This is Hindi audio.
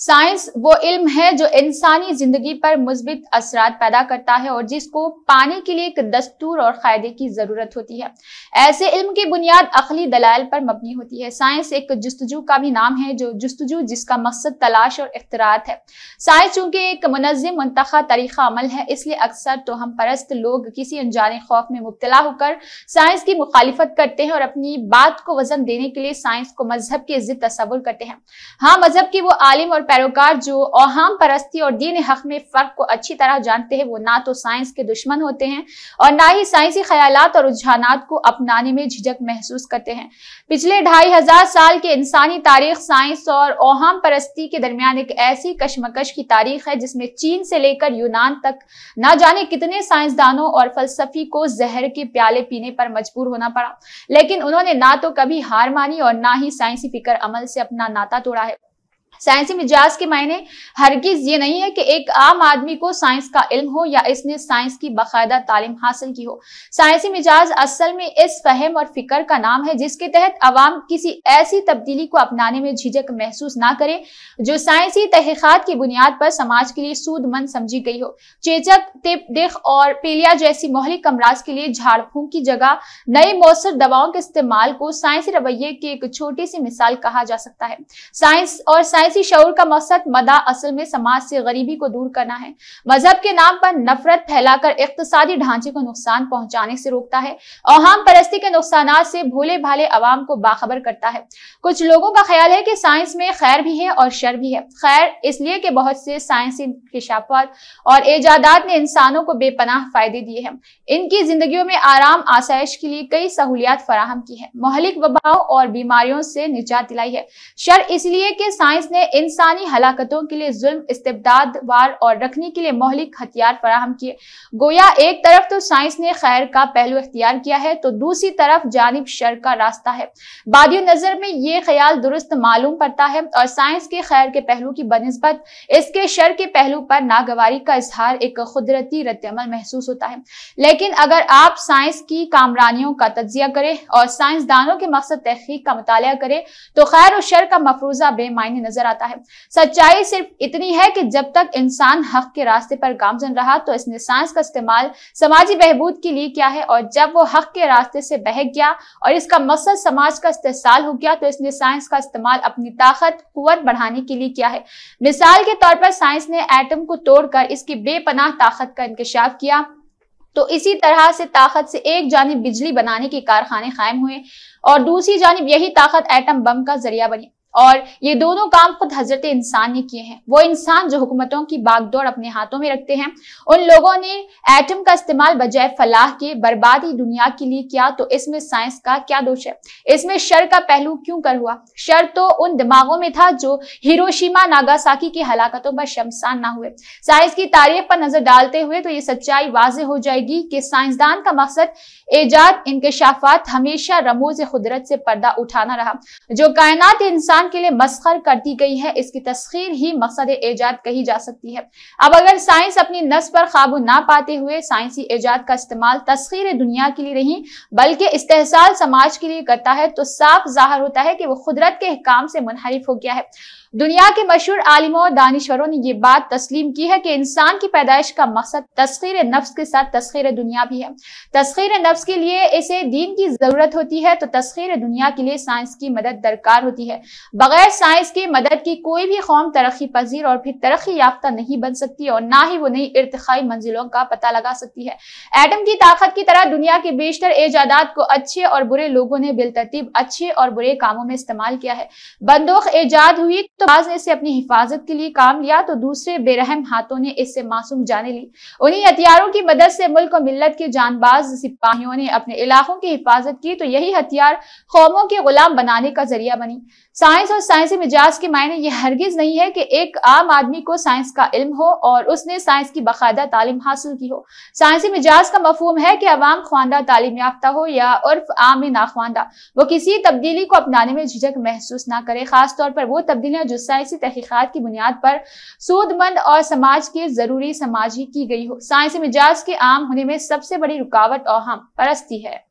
साइंस वो इल्म है जो इंसानी जिंदगी पर मुस्बित असरात पैदा करता है और जिसको पाने के लिए एक दस्तूर और कायदे की ज़रूरत होती है ऐसे इल्म की बुनियाद अखली दलाल पर मबनी होती है साइंस एक जस्तजू का भी नाम है जो जस्तजू जिसका मकसद तलाश और अख्तरात है साइंस चूंकि एक मनजम मंतखा तरीका अमल है इसलिए अक्सर तो हम परस्त लोग किसी अनजाने खौफ में मुबतला होकर साइंस की मुखालफत करते हैं और अपनी बात को वजन देने के लिए साइंस को मजहब के जिद तस्वुर करते हैं हाँ मजहब की वो आलिम और पैरोकार जो अहम परस्ती और दीन हक में फ़र्क को अच्छी तरह जानते हैं वो ना तो साइंस के दुश्मन होते हैं और ना ही साइंसी ख्याल और रुझान को अपनाने में झिझक महसूस करते हैं पिछले ढाई हजार साल के इंसानी तारीख साइंस और अहम परस्ती के दरमियान एक ऐसी कशमकश की तारीख है जिसमें चीन से लेकर यूनान तक ना जाने कितने साइंसदानों और फलसफी को जहर के प्याले पीने पर मजबूर होना पड़ा लेकिन उन्होंने ना तो कभी हार मानी और ना ही साइंसी फिक्र अमल से अपना नाता तोड़ा है साइंसी मिजाज के मायने हरगिज ये नहीं है कि एक आम आदमी को साइंस का इल्म हो या इसने साइंस की बाकायदा तालीम हासिल की हो साइंसी मिजाज असल में इस फहम और फिक्र का नाम है जिसके तहत अवाम किसी ऐसी तब्दीली को अपनाने में झिझक महसूस ना करे जो साइंसी तहकीक़ात की बुनियाद पर समाज के लिए सूदमंद समझी गई हो चेचक तिप डिख और पीलिया जैसी मोहलिक अमराज के लिए झाड़ फूंक की जगह नए मौसर दवाओं के इस्तेमाल को साइंसी रवैये की एक छोटी सी मिसाल कहा जा सकता है साइंस और साइंस सियासी शौर का मकसद मदा असल में समाज से गरीबी को दूर करना है मजहब के नाम पर नफरत फैलाकर इकतदी ढांचे को नुकसान पहुंचाने से रोकता है और हम परस्ती के नुकसान से भोले भाले आवाम को बाखबर करता है कुछ लोगों का ख्याल है कि साइंस में खैर भी है और शर भी है खैर इसलिए कि बहुत से साइंसी इंकशाफात और ऐजादात ने इंसानों को बेपनाह फायदे दिए हैं इनकी जिंदगियों में आराम आसाइश के लिए कई सहूलियात फराहम की है मोहलिक वबाओं और बीमारियों से निजात दिलाई है शर इसलिए कि साइंस ने ने इंसानी हलाकतों के लिए जुल्म इस्तेदाद वार और रखने के लिए मौलिक हथियार फराहम किए गोया एक तरफ तो साइंस ने खैर का पहलू अख्तियार किया है तो दूसरी तरफ जानब शर का रास्ता है बादियों नज़र में ये ख्याल दुरुस्त मालूम पड़ता है और साइंस के खैर के पहलू की बनस्बत इसके शर के पहलू पर नागवारी का इजहार एक कुदरती रद्दमल महसूस होता है लेकिन अगर आप साइंस की कामरानियों का तजिया करें और साइंसदानों के मकसद तहकीक का मताल करें तो खैर और शर का मफरूजा बेमायने नजर आता है सच्चाई सिर्फ इतनी है कि जब तक इंसान हक के रास्ते पर गामजन रहा तो इसने साइंस का इस्तेमाल समाजी बहबूद के लिए किया है और जब वो हक के रास्ते से बहक गया और इसका मकसद समाज का इस्तेसाल हो गया तो इसने साइंस का इस्तेमाल अपनी ताकत कुत बढ़ाने के लिए किया है मिसाल के तौर पर साइंस ने एटम को तोड़कर इसकी बेपनाह ताकत का इंकशाफ किया तो इसी तरह से ताकत से एक जानब बिजली बनाने के कारखाने कायम हुए और दूसरी जानब यही ताकत एटम बम का जरिया बनी और ये दोनों काम खुद हजरत इंसान ने किए हैं वो इंसान जो हुकूमतों की बागडोर अपने हाथों में रखते हैं उन लोगों ने एटम का इस्तेमाल बजाय फलाह के बर्बादी दुनिया के लिए किया तो इसमें साइंस का क्या दोष है इसमें शर का पहलू क्यों कर हुआ शर तो उन दिमागों में था जो हिरोशिमा नागासाकी की हलाकतों पर शमशान ना हुए साइंस की तारीफ पर नजर डालते हुए तो ये सच्चाई वाज हो जाएगी कि साइंसदान का मकसद एजाद इनकशाफात हमेशा रमोज कुदरत से पर्दा उठाना रहा जो कायनात इंसान के लिए मस्खर कर दी गई है इसकी तस्खीर ही मकसद एजाद कही जा सकती है अब अगर साइंस अपनी नस पर काबू ना पाते हुए साइंसी एजाद का इस्तेमाल तस्खीर दुनिया के लिए नहीं बल्कि इस्तेसाल समाज के लिए करता है तो साफ जाहिर होता है कि वो कुदरत के अहकाम से मुनहरिफ हो गया है दुनिया के मशहूर आलिमों और दानश्वरों ने यह बात तस्लीम की है कि इंसान की पैदाइश का मकसद तस्खीर नफ्स के साथ तस्खीर दुनिया भी है तस्खीर नफ्स के लिए इसे दीन की ज़रूरत होती है तो तस्खीर दुनिया के लिए साइंस की मदद दरकार होती है बगैर साइंस की मदद की कोई भी कौम तरक्की पजीर और फिर तरक्की याफ्ता नहीं बन सकती और ना ही वो नई इरतखाई मंजिलों का पता लगा सकती है एटम की ताकत की तरह दुनिया के बेशतर एजादात को अच्छे और बुरे लोगों ने बिलतरतीब अच्छे और बुरे कामों में इस्तेमाल किया है बंदूक ऐजाद हुई तो बाज ने इसे अपनी हिफाजत के लिए काम लिया तो दूसरे बेरहम हाथों ने इससे मासूम जाने ली उन्हीं हथियारों की मदद से मुल्क और मिलत के जानबाज सिपाहियों ने अपने इलाकों की हिफाजत की तो यही हथियार कौमों के गुलाम बनाने का जरिया बनी साइंस और साइंसी मिजाज के मायने ये हरगिज नहीं है कि एक आम आदमी को साइंस का इल्म हो और उसने साइंस की बाकायदा तालीम हासिल की हो साइंसी मिजाज का मफहम है कि अवाम ख्वानदा तालीम याफ्ता हो या उर्फ आम नाख्वानदा वो किसी तब्दीली को अपनाने में झिझक महसूस ना करे खासतौर पर वो तब्दीलियां जो साइंसी तहकीकत की बुनियाद पर सूदमंद और समाज के ज़रूरी समाजी की गई हो साइंसी मिजाज के आम होने में सबसे बड़ी रुकावट और हम परस्ती है